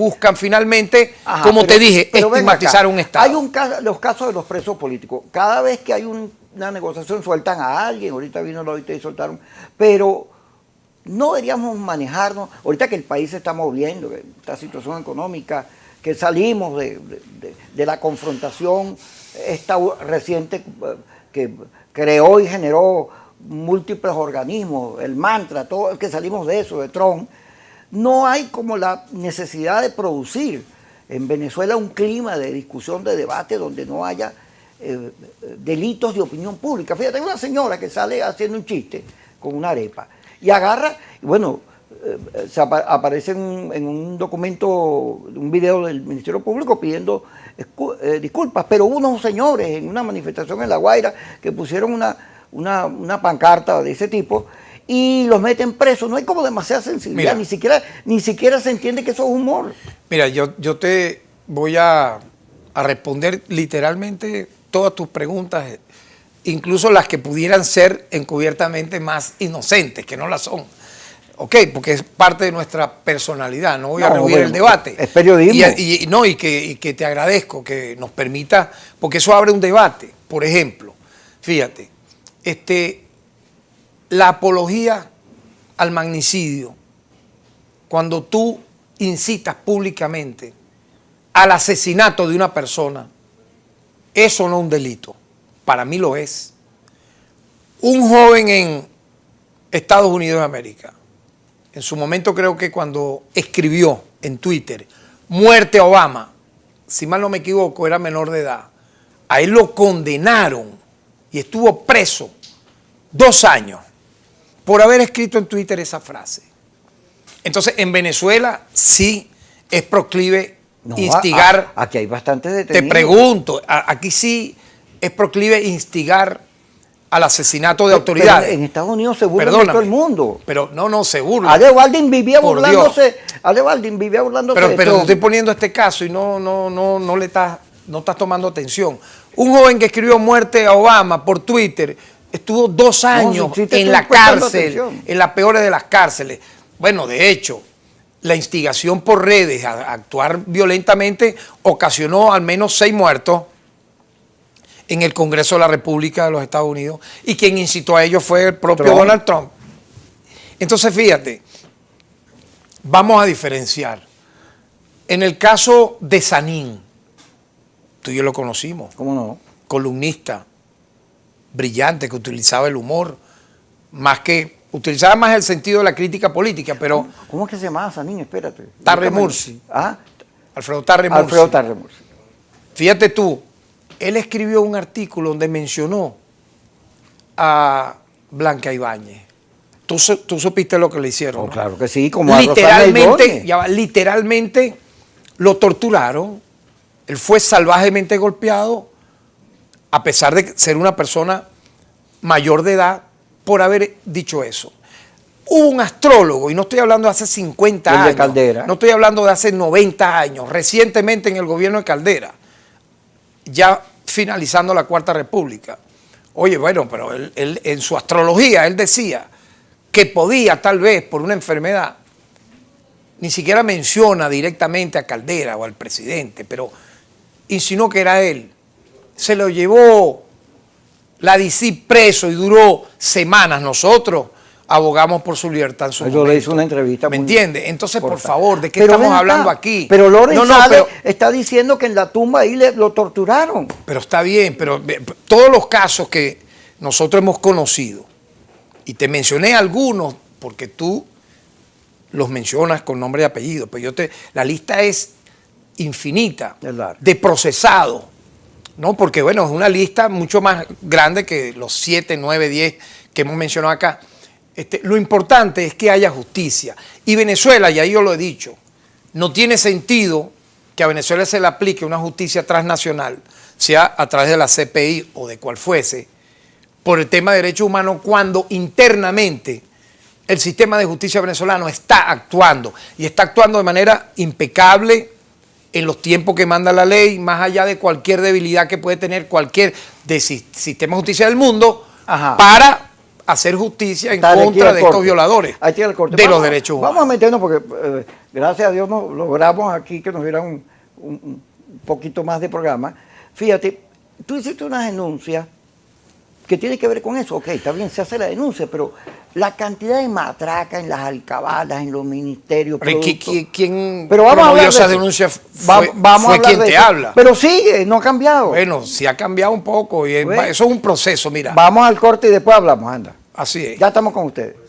buscan finalmente, como te dije, estigmatizar un Estado. Hay un los casos de los presos políticos. Cada vez que hay una negociación sueltan a alguien, ahorita vino la OIT y soltaron, pero no deberíamos manejarnos, ahorita que el país se está moviendo, esta situación económica, que salimos de, la confrontación esta reciente eh, que creó y generó múltiples organismos, el mantra, todo, que salimos de eso, de Trump, no hay como la necesidad de producir en Venezuela un clima de discusión, de debate, donde no haya eh, delitos de opinión pública. Fíjate, hay una señora que sale haciendo un chiste con una arepa y agarra, bueno, eh, aparece en, un documento, un video del Ministerio Público pidiendo eh, disculpas, pero unos señores en una manifestación en La Guaira que pusieron una, una pancarta de ese tipo y los meten presos. No hay como demasiada sensibilidad, ni, siquiera, ni siquiera se entiende que eso es humor. Mira, yo, yo te voy a, responder literalmente todas tus preguntas, incluso las que pudieran ser encubiertamente más inocentes, que no las son. Ok, porque es parte de nuestra personalidad, no voy a revivir el debate. Es periodismo. Y, no, y que, y que te agradezco que nos permita, porque eso abre un debate. Por ejemplo, fíjate, este, la apología al magnicidio, cuando tú incitas públicamente al asesinato de una persona, eso no es un delito. Para mí lo es. Un joven en Estados Unidos de América, en su momento creo que cuando escribió en Twitter, muerte a Obama, si mal no me equivoco, era menor de edad, a él lo condenaron y estuvo preso dos años por haber escrito en Twitter esa frase. Entonces, en Venezuela sí es proclive instigar. aquí hay bastantes detenidos. Te pregunto, aquí sí es proclive instigar al asesinato de autoridades. en Estados Unidos se burla todo el mundo. Pero no, no, se burla. Ale Baldwin vivía burlándose. Ale vivía burlándose. Pero, pero estoy poniendo este caso y no, no, no, no le estás, no estás tomando atención. Un joven que escribió muerte a Obama por Twitter estuvo dos años en la cárcel, en la peor de las cárceles. Bueno, de hecho, la instigación por redes a actuar violentamente ocasionó al menos seis muertos en el Congreso de la República de los Estados Unidos y quien incitó a ellos fue el propio Donald Trump. Entonces, fíjate, vamos a diferenciar. En el caso de Sanín, tú y yo lo conocimos. ¿Cómo no? Columnista, brillante, que utilizaba el humor, más que utilizaba más el sentido de la crítica política, pero... ¿Cómo, es que se llamaba esa Espérate. Tarre Mursi. ¿Ah? Alfredo Tarre Mursi. Alfredo Tarre Fíjate tú, él escribió un artículo donde mencionó a Blanca Ibáñez. Tú, supiste lo que le hicieron. Oh, claro que sí, como literalmente, literalmente lo torturaron. Él fue salvajemente golpeado a pesar de ser una persona mayor de edad, por haber dicho eso. Hubo un astrólogo, y no estoy hablando de hace 50 años, no estoy hablando de hace 90 años, recientemente en el gobierno de Caldera, ya finalizando la Cuarta República. Oye, bueno, pero en su astrología él decía que podía tal vez por una enfermedad, ni siquiera menciona directamente a Caldera o al presidente, pero insinuó que era él se lo llevó la DICI preso y duró semanas. Nosotros abogamos por su libertad Yo le hice una entrevista. ¿Me entiende? Entonces, por favor, ¿de qué estamos hablando aquí? Pero Lorenz está diciendo que en la tumba ahí lo torturaron. Pero está bien, pero todos los casos que nosotros hemos conocido, y te mencioné algunos porque tú los mencionas con nombre y apellido, pero yo te, la lista es infinita de procesados ¿no? Porque, bueno, es una lista mucho más grande que los 7, 9, 10 que hemos mencionado acá. Este, lo importante es que haya justicia. Y Venezuela, y ahí yo lo he dicho, no tiene sentido que a Venezuela se le aplique una justicia transnacional, sea a través de la CPI o de cual fuese, por el tema de derechos humanos, cuando internamente el sistema de justicia venezolano está actuando y está actuando de manera impecable, en los tiempos que manda la ley, más allá de cualquier debilidad que puede tener cualquier sistema de justicia del mundo, para hacer justicia en contra de estos violadores de los derechos humanos. Vamos a meternos porque eh, gracias a Dios logramos aquí que nos dieran un, poquito más de programa. Fíjate, tú hiciste una denuncia que tiene que ver con eso. Ok, está bien, se hace la denuncia, pero la cantidad de matraca en las alcabalas, en los ministerios. Pero ¿quién, pero vamos a hablar de esa denuncia fue, vamos a quien te habla? Pero sigue, no ha cambiado. Bueno, sí ha cambiado un poco y pues. eso es un proceso, mira. Vamos al corte y después hablamos, anda. Así es. Ya estamos con ustedes.